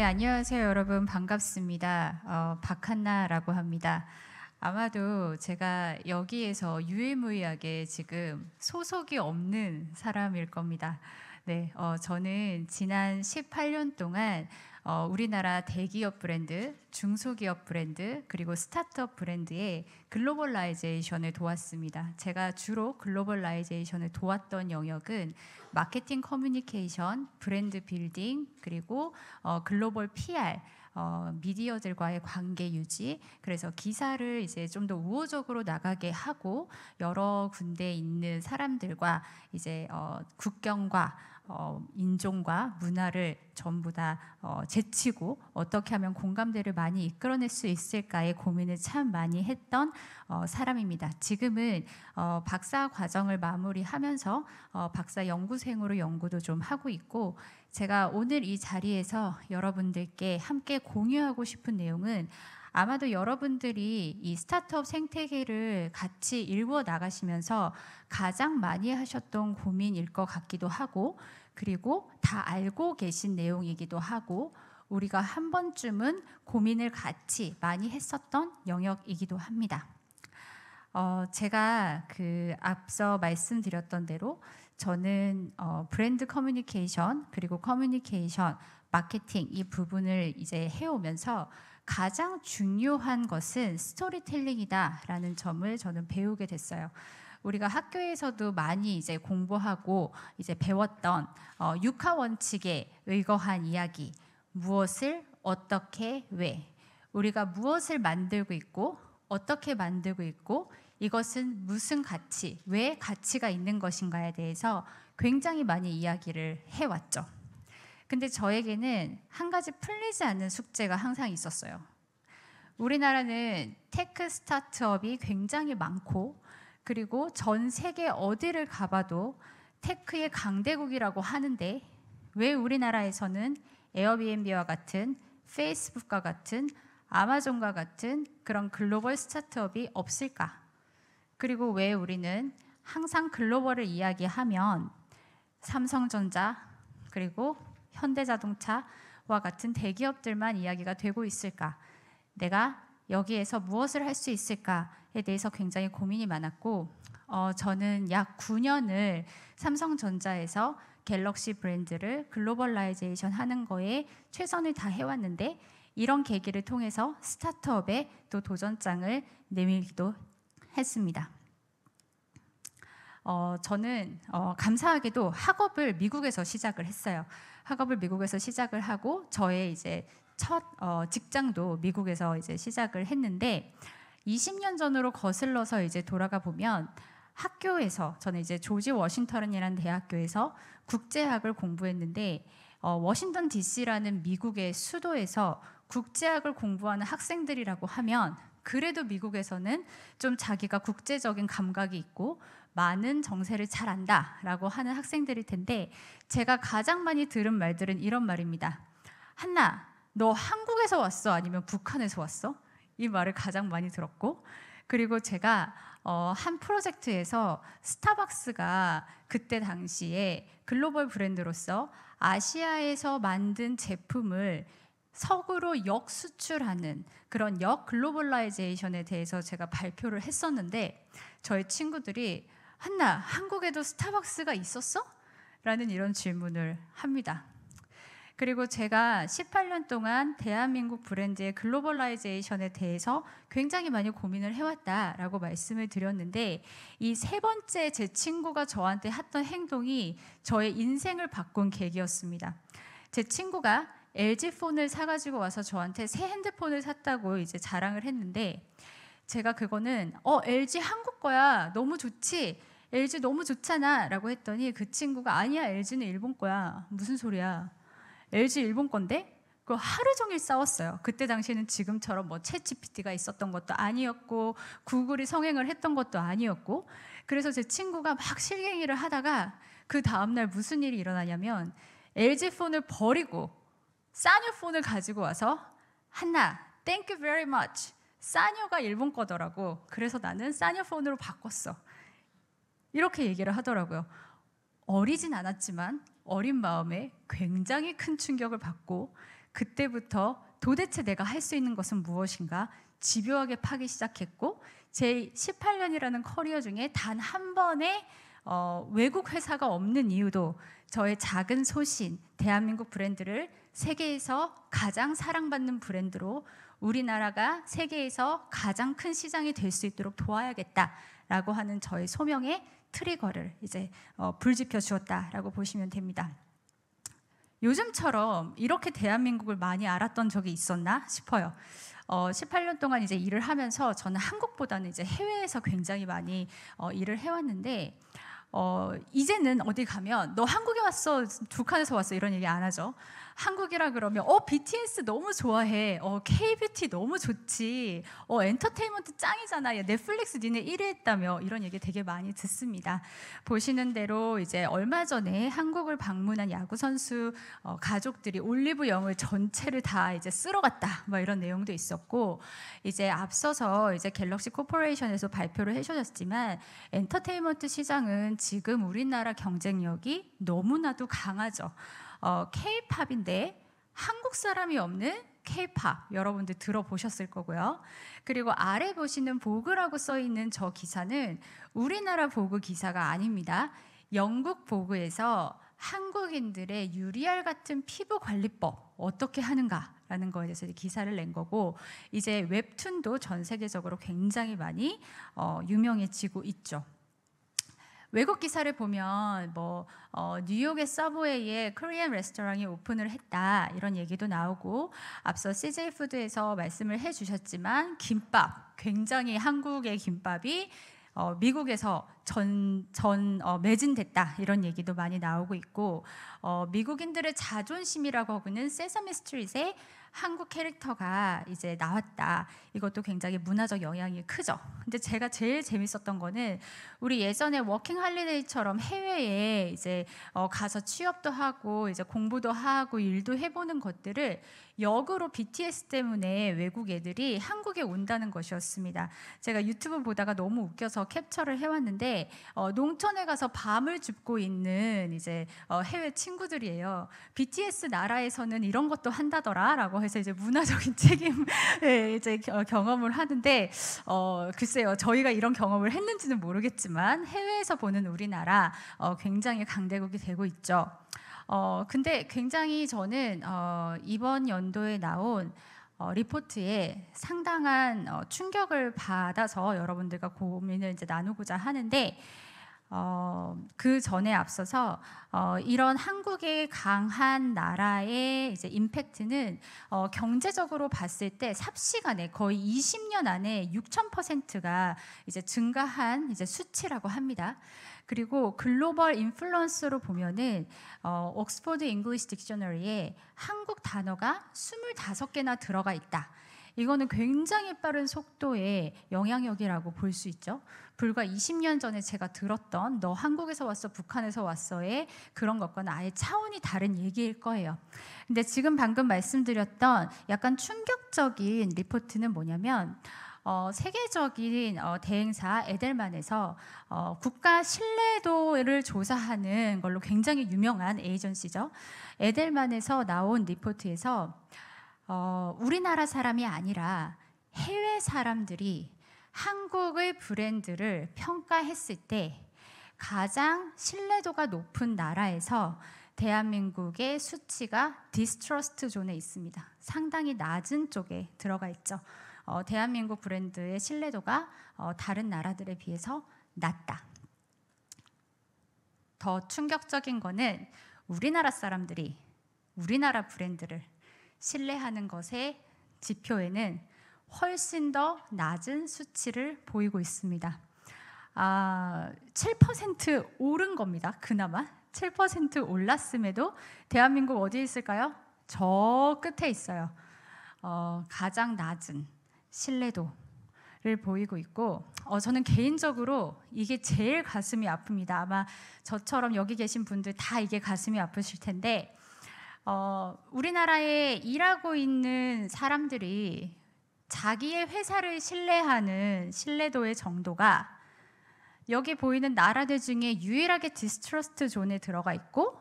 네, 안녕하세요, 여러분. 반갑습니다. 어, 박한나라고 합니다. 아마도 제가 여기에서 유일무이하게 지금 소속이 없는 사람일 겁니다. 네, 어, 저는 지난 18년 동안 어, 우리나라 대기업 브랜드, 중소기업 브랜드, 그리고 스타트업 브랜드의 글로벌라이제이션을 도왔습니다. 제가 주로 글로벌라이제이션을 도왔던 영역은 마케팅 커뮤니케이션, 브랜드 빌딩, 그리고 어, 글로벌 PR, 어, 미디어들과의 관계 유지, 그래서 기사를 이제 좀 더 우호적으로 나가게 하고 여러 군데 있는 사람들과 이제 어, 국경과 어, 인종과 문화를 전부 다 어, 제치고 어떻게 하면 공감대를 많이 이끌어낼 수있을까에 고민을 참 많이 했던 어, 사람입니다. 지금은 어, 박사 과정을 마무리하면서 어, 박사 연구생으로 연구도 좀 하고 있고 제가 오늘 이 자리에서 여러분들께 함께 공유하고 싶은 내용은 아마도 여러분들이 이 스타트업 생태계를 같이 일궈 나가시면서 가장 많이 하셨던 고민일 것 같기도 하고 그리고 다 알고 계신 내용이기도 하고 우리가 한 번쯤은 고민을 같이 많이 했었던 영역이기도 합니다. 어, 제가 그 앞서 말씀드렸던 대로 저는 어, 브랜드 커뮤니케이션 그리고 커뮤니케이션 마케팅 이 부분을 이제 해오면서 가장 중요한 것은 스토리텔링이다라는 점을 저는 배우게 됐어요. 우리가 학교에서도 많이 이제 공부하고 이제 배웠던 어, 육하 원칙에 의거한 이야기 무엇을 어떻게 왜 우리가 무엇을 만들고 있고 어떻게 만들고 있고 이것은 무슨 가치 왜 가치가 있는 것인가에 대해서 굉장히 많이 이야기를 해왔죠. 근데 저에게는 한 가지 풀리지 않는 숙제가 항상 있었어요. 우리나라는 테크 스타트업이 굉장히 많고 그리고 전 세계 어디를 가봐도 테크의 강대국이라고 하는데 왜 우리나라에서는 에어비앤비와 같은 페이스북과 같은 아마존과 같은 그런 글로벌 스타트업이 없을까? 그리고 왜 우리는 항상 글로벌을 이야기하면 삼성전자 그리고 현대자동차와 같은 대기업들만 이야기가 되고 있을까? 내가 여기에서 무엇을 할 수 있을까에 대해서 굉장히 고민이 많았고 어, 저는 약 9년을 삼성전자에서 갤럭시 브랜드를 글로벌라이제이션 하는 거에 최선을 다해 왔는데 이런 계기를 통해서 스타트업에 또 도전장을 내밀기도 했습니다. 어, 저는 어, 감사하게도 학업을 미국에서 시작을 했어요. 학업을 미국에서 시작을 하고 저의 이제 첫 어, 직장도 미국에서 이제 시작을 했는데 20년 전으로 거슬러서 이제 돌아가 보면 학교에서 저는 이제 조지 워싱턴이라는 대학교에서 국제학을 공부했는데 어, 워싱턴 D.C.라는 미국의 수도에서 국제학을 공부하는 학생들이라고 하면 그래도 미국에서는 좀 자기가 국제적인 감각이 있고 많은 정세를 잘 안다라고 하는 학생들일 텐데 제가 가장 많이 들은 말들은 이런 말입니다. 한나, 너 한국에서 왔어? 아니면 북한에서 왔어? 이 말을 가장 많이 들었고, 그리고 제가 어, 한 프로젝트에서 스타벅스가 그때 당시에 글로벌 브랜드로서 아시아에서 만든 제품을 서구로 역수출하는 그런 역글로벌라이제이션에 대해서 제가 발표를 했었는데 저희 친구들이 한나 한국에도 스타벅스가 있었어? 라는 이런 질문을 합니다. 그리고 제가 18년 동안 대한민국 브랜드의 글로벌라이제이션에 대해서 굉장히 많이 고민을 해왔다라고 말씀을 드렸는데 이 세 번째 제 친구가 저한테 했던 행동이 저의 인생을 바꾼 계기였습니다. 제 친구가 LG 폰을 사가지고 와서 저한테 새 핸드폰을 샀다고 이제 자랑을 했는데 제가 그거는 어 LG 한국 거야 너무 좋지 LG 너무 좋잖아 라고 했더니 그 친구가 아니야 LG는 일본 거야 무슨 소리야 LG 일본 건데 그 하루 종일 싸웠어요. 그때 당시에는 지금처럼 뭐 챗GPT가 있었던 것도 아니었고 구글이 성행을 했던 것도 아니었고 그래서 제 친구가 막 실갱이를 하다가 그 다음 날 무슨 일이 일어나냐면 LG 폰을 버리고 싸뉴 폰을 가지고 와서 한나 thank you very much 싸뉴가 일본 거더라고. 그래서 나는 싸뉴 폰으로 바꿨어. 이렇게 얘기를 하더라고요. 어리진 않았지만 어린 마음에 굉장히 큰 충격을 받고 그때부터 도대체 내가 할 수 있는 것은 무엇인가 집요하게 파기 시작했고 제 18년이라는 커리어 중에 단 한 번의 어, 외국 회사가 없는 이유도 저의 작은 소신 대한민국 브랜드를 세계에서 가장 사랑받는 브랜드로 우리나라가 세계에서 가장 큰 시장이 될 수 있도록 도와야겠다. 라고 하는 저의 소명의 트리거를 이제 어, 불지켜 주었다라고 보시면 됩니다. 요즘처럼 이렇게 대한민국을 많이 알았던 적이 있었나 싶어요. 어, 18년 동안 이제 일을 하면서 저는 한국보다는 이제 해외에서 굉장히 많이 어, 일을 해왔는데 어, 이제는 어디 가면 너 한국에 왔어, 북한에서 왔어 이런 얘기 안 하죠. 한국이라 그러면 어 BTS 너무 좋아해. 어 K-뷰티 너무 좋지. 어 엔터테인먼트 짱이잖아. 야, 넷플릭스 니네 1위 했다며 이런 얘기 되게 많이 듣습니다. 보시는 대로 이제 얼마 전에 한국을 방문한 야구 선수 어, 가족들이 올리브 영을 전체를 다 이제 쓸어갔다. 뭐 이런 내용도 있었고 이제 앞서서 이제 갤럭시 코퍼레이션에서 발표를 해주셨지만 엔터테인먼트 시장은 지금 우리나라 경쟁력이 너무나도 강하죠. 어, K-팝인데 한국 사람이 없는 K-팝 여러분들 들어보셨을 거고요. 그리고 아래 보시는 보그라고 써 있는 저 기사는 우리나라 보그 기사가 아닙니다. 영국 보그에서 한국인들의 유리알 같은 피부 관리법 어떻게 하는가라는 거에 대해서 기사를 낸 거고 이제 웹툰도 전 세계적으로 굉장히 많이 어, 유명해지고 있죠. 외국 기사를 보면 뭐 어, 뉴욕의 서브웨이에 코리안 레스토랑이 오픈을 했다 이런 얘기도 나오고 앞서 CJ 푸드에서 말씀을 해주셨지만 김밥 굉장히 한국의 김밥이 어, 미국에서 전, 전 어, 매진됐다 이런 얘기도 많이 나오고 있고 어, 미국인들의 자존심이라고 하는 세서미 스트릿의 한국 캐릭터가 이제 나왔다. 이것도 굉장히 문화적 영향이 크죠. 근데 제가 제일 재밌었던 거는 우리 예전에 워킹 할리데이처럼 해외에 이제 어 가서 취업도 하고 이제 공부도 하고 일도 해보는 것들을 역으로 BTS 때문에 외국 애들이 한국에 온다는 것이었습니다. 제가 유튜브 보다가 너무 웃겨서 캡처를 해왔는데 어 농촌에 가서 밤을 줍고 있는 이제 어 해외 친구들이에요. BTS 나라에서는 이런 것도 한다더라라고 해서 이제 문화적인 책임 이제 경험을 하는데 어, 글쎄요 저희가 이런 경험을 했는지는 모르겠지만 해외에서 보는 우리나라 어, 굉장히 강대국이 되고 있죠. 어, 근데 굉장히 저는 어, 이번 연도에 나온 어, 리포트에 상당한 어, 충격을 받아서 여러분들과 고민을 이제 나누고자 하는데 어, 그 전에 앞서서 어, 이런 한국의 강한 나라의 이제 임팩트는 어, 경제적으로 봤을 때 삽시간에 거의 20년 안에 6,000%가 이제 증가한 이제 수치라고 합니다. 그리고 글로벌 인플루언스로 보면은 어, 옥스퍼드 잉글리시 딕셔너리에 한국 단어가 25개나 들어가 있다. 이거는 굉장히 빠른 속도의 영향력이라고 볼 수 있죠. 불과 20년 전에 제가 들었던 너 한국에서 왔어, 북한에서 왔어의 그런 것과는 아예 차원이 다른 얘기일 거예요. 근데 지금 방금 말씀드렸던 약간 충격적인 리포트는 뭐냐면 어, 세계적인 어, 대행사 에델만에서 어, 국가 신뢰도를 조사하는 걸로 굉장히 유명한 에이전시죠. 에델만에서 나온 리포트에서 어, 우리나라 사람이 아니라 해외 사람들이 한국의 브랜드를 평가했을 때 가장 신뢰도가 높은 나라에서 대한민국의 수치가 디스트러스트 존에 있습니다. 상당히 낮은 쪽에 들어가 있죠. 어, 대한민국 브랜드의 신뢰도가 어, 다른 나라들에 비해서 낮다. 더 충격적인 거는 우리나라 사람들이 우리나라 브랜드를 신뢰하는 것의 지표에는 훨씬 더 낮은 수치를 보이고 있습니다. 아, 7% 오른 겁니다. 그나마 7% 올랐음에도 대한민국 어디에 있을까요? 저 끝에 있어요. 어, 가장 낮은 신뢰도를 보이고 있고, 어, 저는 개인적으로 이게 제일 가슴이 아픕니다. 아마 저처럼 여기 계신 분들 다 이게 가슴이 아프실 텐데, 어, 우리나라에 일하고 있는 사람들이 자기의 회사를 신뢰하는 신뢰도의 정도가 여기 보이는 나라들 중에 유일하게 디스트러스트 존에 들어가 있고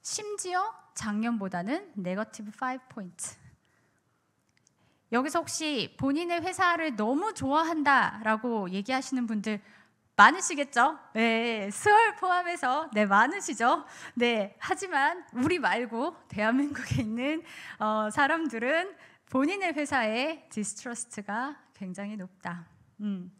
심지어 작년보다는 네거티브 5포인트 여기서 혹시 본인의 회사를 너무 좋아한다라고 얘기하시는 분들 많으시겠죠? 네, 수월 포함해서 네 많으시죠? 네, 하지만 우리 말고 대한민국에 있는 어, 사람들은 본인의 회사에 디스트러스트가 굉장히 높다. 음.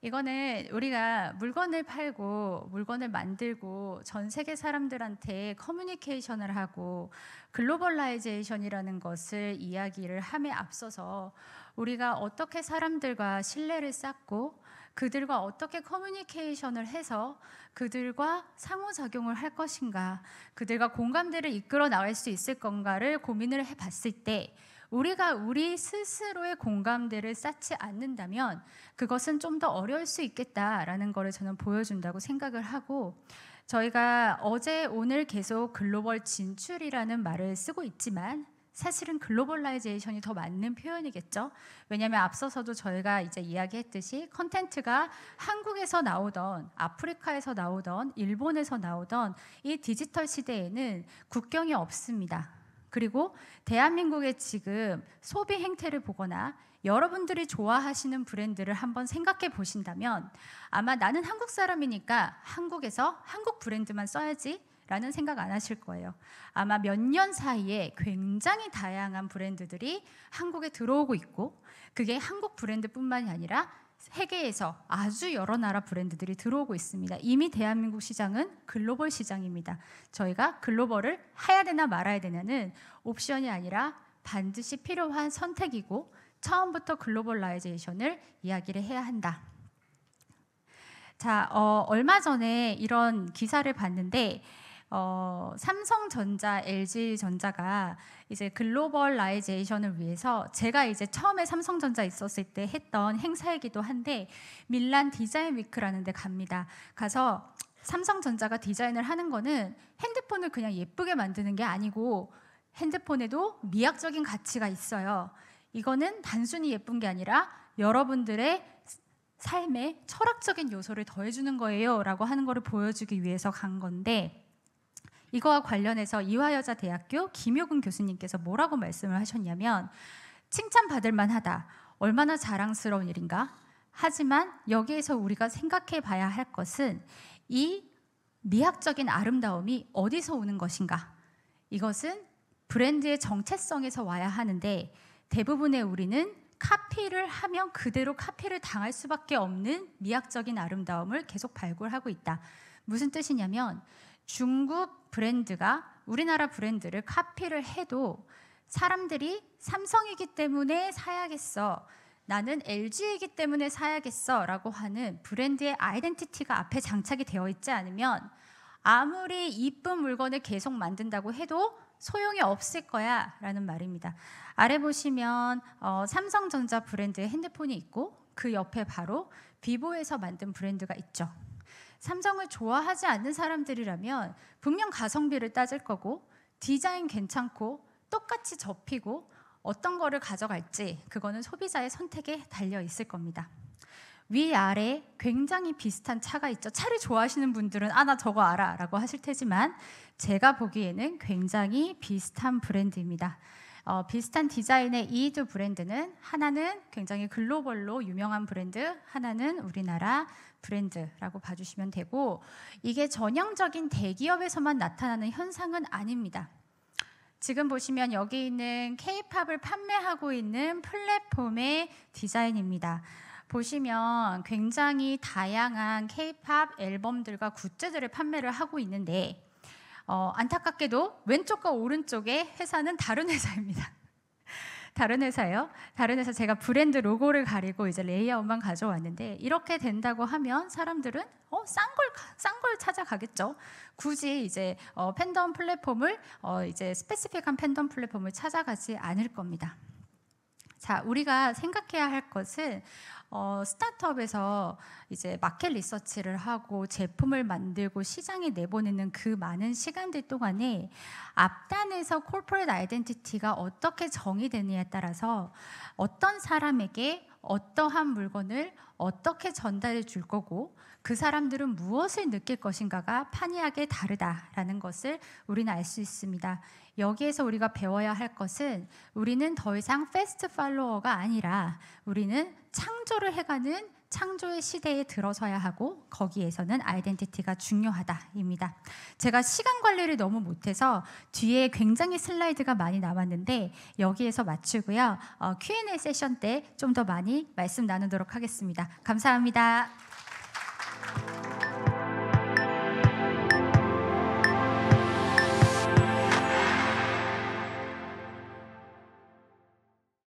이거는 우리가 물건을 팔고 물건을 만들고 전 세계 사람들한테 커뮤니케이션을 하고 글로벌라이제이션이라는 것을 이야기를 함에 앞서서 우리가 어떻게 사람들과 신뢰를 쌓고 그들과 어떻게 커뮤니케이션을 해서 그들과 상호작용을 할 것인가, 그들과 공감대를 이끌어 나갈 수 있을 건가를 고민을 해봤을 때 우리가 우리 스스로의 공감대를 쌓지 않는다면 그것은 좀 더 어려울 수 있겠다라는 것을 저는 보여준다고 생각을 하고 저희가 어제 오늘 계속 글로벌 진출이라는 말을 쓰고 있지만 사실은 글로벌라이제이션이 더 맞는 표현이겠죠. 왜냐하면 앞서서도 저희가 이제 이야기했듯이 컨텐츠가 한국에서 나오던 아프리카에서 나오던 일본에서 나오던 이 디지털 시대에는 국경이 없습니다. 그리고 대한민국의 지금 소비 행태를 보거나 여러분들이 좋아하시는 브랜드를 한번 생각해 보신다면 아마 나는 한국 사람이니까 한국에서 한국 브랜드만 써야지 라는 생각 안 하실 거예요. 아마 몇 년 사이에 굉장히 다양한 브랜드들이 한국에 들어오고 있고 그게 한국 브랜드뿐만이 아니라 세계에서 아주 여러 나라 브랜드들이 들어오고 있습니다. 이미 대한민국 시장은 글로벌 시장입니다. 저희가 글로벌을 해야 되나 말아야 되냐는 옵션이 아니라 반드시 필요한 선택이고 처음부터 글로벌라이제이션을 이야기를 해야 한다. 자, 어, 얼마 전에 이런 기사를 봤는데 어, 삼성전자, LG전자가 이제 글로벌라이제이션을 위해서 제가 이제 처음에 삼성전자 있었을 때 했던 행사이기도 한데 밀란 디자인 위크라는 데 갑니다. 가서 삼성전자가 디자인을 하는 거는 핸드폰을 그냥 예쁘게 만드는 게 아니고 핸드폰에도 미학적인 가치가 있어요. 이거는 단순히 예쁜 게 아니라 여러분들의 삶에 철학적인 요소를 더해주는 거예요. 라고 하는 거를 보여주기 위해서 간 건데, 이거와 관련해서 이화여자대학교 김효근 교수님께서 뭐라고 말씀을 하셨냐면 칭찬받을 만하다. 얼마나 자랑스러운 일인가? 하지만 여기에서 우리가 생각해 봐야 할 것은 이 미학적인 아름다움이 어디서 오는 것인가? 이것은 브랜드의 정체성에서 와야 하는데 대부분의 우리는 카피를 하면 그대로 카피를 당할 수밖에 없는 미학적인 아름다움을 계속 발굴하고 있다. 무슨 뜻이냐면 중국 브랜드가 우리나라 브랜드를 카피를 해도 사람들이 삼성이기 때문에 사야겠어. 나는 LG이기 때문에 사야겠어. 라고 하는 브랜드의 아이덴티티가 앞에 장착이 되어 있지 않으면 아무리 이쁜 물건을 계속 만든다고 해도 소용이 없을 거야. 라는 말입니다. 아래 보시면 어, 삼성전자 브랜드의 핸드폰이 있고 그 옆에 바로 비보에서 만든 브랜드가 있죠. 삼성을 좋아하지 않는 사람들이라면 분명 가성비를 따질 거고 디자인 괜찮고 똑같이 접히고 어떤 거를 가져갈지 그거는 소비자의 선택에 달려 있을 겁니다. 위아래 굉장히 비슷한 차가 있죠. 차를 좋아하시는 분들은 아 나 저거 알아 라고 하실 테지만 제가 보기에는 굉장히 비슷한 브랜드입니다. 어, 비슷한 디자인의 이 두 브랜드는 하나는 굉장히 글로벌로 유명한 브랜드, 하나는 우리나라 브랜드라고 봐주시면 되고 이게 전형적인 대기업에서만 나타나는 현상은 아닙니다. 지금 보시면 여기 있는 K-팝을 판매하고 있는 플랫폼의 디자인입니다. 보시면 굉장히 다양한 K-팝 앨범들과 굿즈들을 판매를 하고 있는데 어, 안타깝게도 왼쪽과 오른쪽의 회사는 다른 회사입니다. 다른 회사요. 다른 회사 제가 브랜드 로고를 가리고 이제 레이아웃만 가져왔는데 이렇게 된다고 하면 사람들은 어, 싼 걸 싼 걸 찾아가겠죠. 굳이 이제 어, 팬덤 플랫폼을 어, 이제 스페시픽한 팬덤 플랫폼을 찾아가지 않을 겁니다. 자, 우리가 생각해야 할 것은 어, 스타트업에서 이제 마켓 리서치를 하고 제품을 만들고 시장에 내보내는 그 많은 시간들 동안에 앞단에서 콜포레이트 아이덴티티가 어떻게 정의되느냐에 따라서 어떤 사람에게 어떠한 물건을 어떻게 전달해 줄 거고 그 사람들은 무엇을 느낄 것인가가 판이하게 다르다라는 것을 우리는 알 수 있습니다. 여기에서 우리가 배워야 할 것은 우리는 더 이상 패스트 팔로워가 아니라 우리는 창조를 해가는 창조의 시대에 들어서야 하고 거기에서는 아이덴티티가 중요하다입니다. 제가 시간 관리를 너무 못해서 뒤에 굉장히 슬라이드가 많이 남았는데 여기에서 마치고요. 어, Q&A 세션 때 좀 더 많이 말씀 나누도록 하겠습니다. 감사합니다.